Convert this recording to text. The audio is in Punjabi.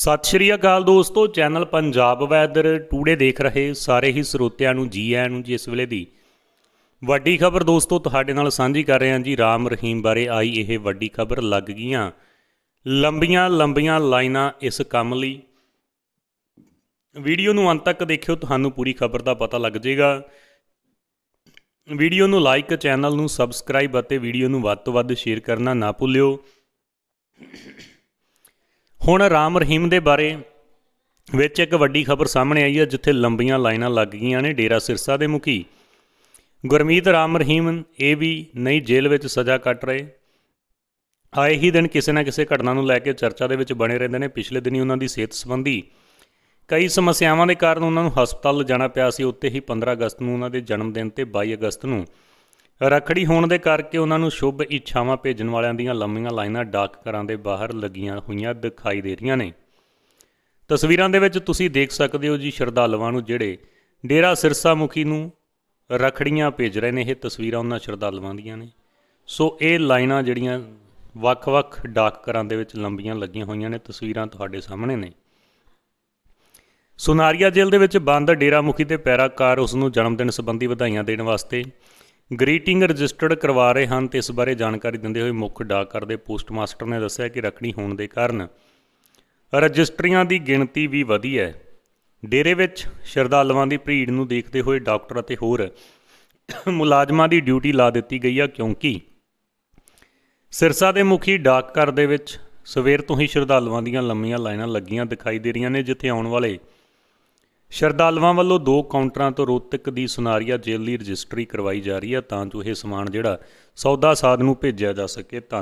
ਸਤਿ ਸ਼੍ਰੀ ਅਕਾਲ ਦੋਸਤੋ ਚੈਨਲ ਪੰਜਾਬ ਵੈਦਰ ਟੂਡੇ ਦੇਖ ਰਹੇ ਸਾਰੇ ਹੀ ਸਰੋਤਿਆਂ ਨੂੰ ਜੀ ਆਇਆਂ ਨੂੰ ਜੀ ਇਸ ਵੇਲੇ ਦੀ ਵੱਡੀ ਖਬਰ ਦੋਸਤੋ ਤੁਹਾਡੇ ਨਾਲ ਸਾਂਝੀ ਕਰ ਰਹੇ ਹਾਂ ਜੀ ਰਾਮ ਰਹੀਮ ਬਾਰੇ ਆਈ ਇਹ ਵੱਡੀ ਖਬਰ ਲੱਗ ਗਈਆਂ ਲੰਬੀਆਂ ਲੰਬੀਆਂ ਲਾਈਨਾਂ ਇਸ ਕੰਮ ਲਈ ਵੀਡੀਓ ਨੂੰ ਅੰਤ ਤੱਕ ਦੇਖਿਓ ਤੁਹਾਨੂੰ ਪੂਰੀ ਖਬਰ ਦਾ ਪਤਾ ਲੱਗ ਜਾਏਗਾ ਵੀਡੀਓ ਨੂੰ ਲਾਈਕ ਚੈਨਲ ਨੂੰ ਸਬਸਕ੍ਰਾਈਬ ਅਤੇ ਵੀਡੀਓ ਨੂੰ ਵੱਧ ਤੋਂ ਵੱਧ ਸ਼ੇਅਰ ਕਰਨਾ ਨਾ ਭੁੱਲਿਓ ਹੁਣ ਰਾਮ ਰਹੀਮ ਦੇ ਬਾਰੇ ਵਿੱਚ ਇੱਕ ਵੱਡੀ ਖਬਰ ਸਾਹਮਣੇ ਆਈ ਹੈ ਜਿੱਥੇ ਲੰਬੀਆਂ ਲਾਈਨਾਂ ਲੱਗ ਗਈਆਂ ਨੇ ਡੇਰਾ ਸਿਰਸਾ ਦੇ ਮੁਖੀ ਗੁਰਮੀਤ ਰਾਮ ਰਹੀਮ ਇਹ ਵੀ ਨਹੀਂ ਜੇਲ੍ਹ ਵਿੱਚ ਸਜ਼ਾ ਕੱਟ ਰਹੇ ਆਏ ਹੀ ਦਿਨ ਕਿਸੇ ਨਾ ਕਿਸੇ ਘਟਨਾ ਨੂੰ ਲੈ ਕੇ ਚਰਚਾ ਦੇ ਵਿੱਚ ਬਣੇ ਰਹਿੰਦੇ ਨੇ ਪਿਛਲੇ ਦਿਨੀ ਉਹਨਾਂ ਦੀ ਸਿਹਤ ਸੰਬੰਧੀ ਕਈ ਸਮੱਸਿਆਵਾਂ ਦੇ ਕਾਰਨ ਉਹਨਾਂ ਨੂੰ ਹਸਪਤਾਲ ਲਿਜਾਣਾ ਪਿਆ ਸੀ ਉੱਤੇ ਹੀ 15 ਅਗਸਤ ਨੂੰ ਉਹਨਾਂ ਦੇ ਜਨਮ ਦਿਨ ਤੇ 22 ਅਗਸਤ ਨੂੰ ਰਖੜੀ ਹੋਣ ਦੇ ਕਰਕੇ ਉਹਨਾਂ ਨੂੰ ਸ਼ੁਭ ਇੱਛਾਵਾਂ ਭੇਜਣ ਵਾਲਿਆਂ ਦੀਆਂ ਲੰਮੀਆਂ ਲਾਈਨਾਂ ਡਾਕ ਘਰਾਂ ਦੇ ਬਾਹਰ ਲੱਗੀਆਂ ਹੋਈਆਂ ਦਿਖਾਈ ਦੇ ਰਹੀਆਂ ਨੇ ਤਸਵੀਰਾਂ ਦੇ ਵਿੱਚ ਤੁਸੀਂ ਦੇਖ ਸਕਦੇ ਹੋ ਜੀ ਸ਼ਰਧਾਲਵਾਂ ਨੂੰ ਜਿਹੜੇ ਡੇਰਾ ਸਿਰਸਾ ਮੁਖੀ ਨੂੰ ਰਖੜੀਆਂ ਭੇਜ ਰਹੇ ਨੇ ਇਹ ਤਸਵੀਰਾਂ ਉਹਨਾਂ ਸ਼ਰਧਾਲਵਾਂ ਦੀਆਂ ਨੇ ਸੋ ਇਹ ਲਾਈਨਾਂ ਜਿਹੜੀਆਂ ਵੱਖ-ਵੱਖ ਡਾਕ ਘਰਾਂ ਦੇ ਵਿੱਚ ਲੰਬੀਆਂ ਲੱਗੀਆਂ ਹੋਈਆਂ ਨੇ ਤਸਵੀਰਾਂ ਤੁਹਾਡੇ ਸਾਹਮਣੇ ਨੇ ਸੁਨਾਰੀਆ ਜੇਲ੍ਹ ਦੇ ਵਿੱਚ ਬੰਦ ਡੇਰਾ ਮੁਖੀ ਤੇ ਪੈਰਾਕਾਰ ਉਸ ਨੂੰ ਜਨਮ ਦਿਨ ਸੰਬੰਧੀ ਵਧਾਈਆਂ ਦੇਣ ਵਾਸਤੇ ਗ੍ਰੀਟਿੰਗ ਰਜਿਸਟਰਡ ਕਰਵਾ ਰਹੇ ਹਨ ਤੇ ਇਸ ਬਾਰੇ ਜਾਣਕਾਰੀ ਦਿੰਦੇ ਹੋਏ ਮੁੱਖ ਡਾਕਰ ਦੇ ਪੋਸਟਮਾਸਟਰ ਨੇ ਦੱਸਿਆ ਕਿ ਰਕਣੀ ਹੋਣ ਦੇ ਕਾਰਨ ਰਜਿਸਟਰੀਆਂ ਦੀ ਗਿਣਤੀ ਵੀ ਵਧੀ ਹੈ ਡੇਰੇ ਵਿੱਚ ਸ਼ਰਧਾਲੂਆਂ ਦੀ ਭੀੜ ਨੂੰ ਦੇਖਦੇ ਹੋਏ ਡਾਕਟਰ ਅਤੇ ਹੋਰ ਮੁਲਾਜ਼ਮਾਂ ਦੀ ਡਿਊਟੀ ਲਾ ਦਿੱਤੀ ਗਈ ਹੈ ਕਿਉਂਕਿ ਸਿਰਸਾ ਦੇ ਮੁਖੀ ਡਾਕਘਰ ਦੇ ਵਿੱਚ ਸਵੇਰ ਤੋਂ ਹੀ ਸ਼ਰਧਾਲੂਆਂ ਦੀਆਂ ਲੰਮੀਆਂ ਲਾਈਨਾਂ ਲੱਗੀਆਂ ਦਿਖਾਈ ਦੇ ਰਹੀਆਂ ਨੇ ਜਿੱਥੇ ਆਉਣ ਵਾਲੇ ਸ਼ਰਧਾਲੂਆਂ ਵੱਲੋਂ ਦੋ ਕਾਊਂਟਰਾਂ ਤੋਂ ਰੋਤਕ ਦੀ ਸੁਨਾਰੀਆ ਜੇਲ੍ਹ ਦੀ ਰਜਿਸਟਰੀ ਕਰਵਾਈ ਜਾ ਰਹੀ ਹੈ ਤਾਂ ਜੋ ਇਹ ਸਮਾਨ ਜਿਹੜਾ ਸੌਦਾ ਸਾਧ ਨੂੰ ਭੇਜਿਆ ਜਾ ਸਕੇ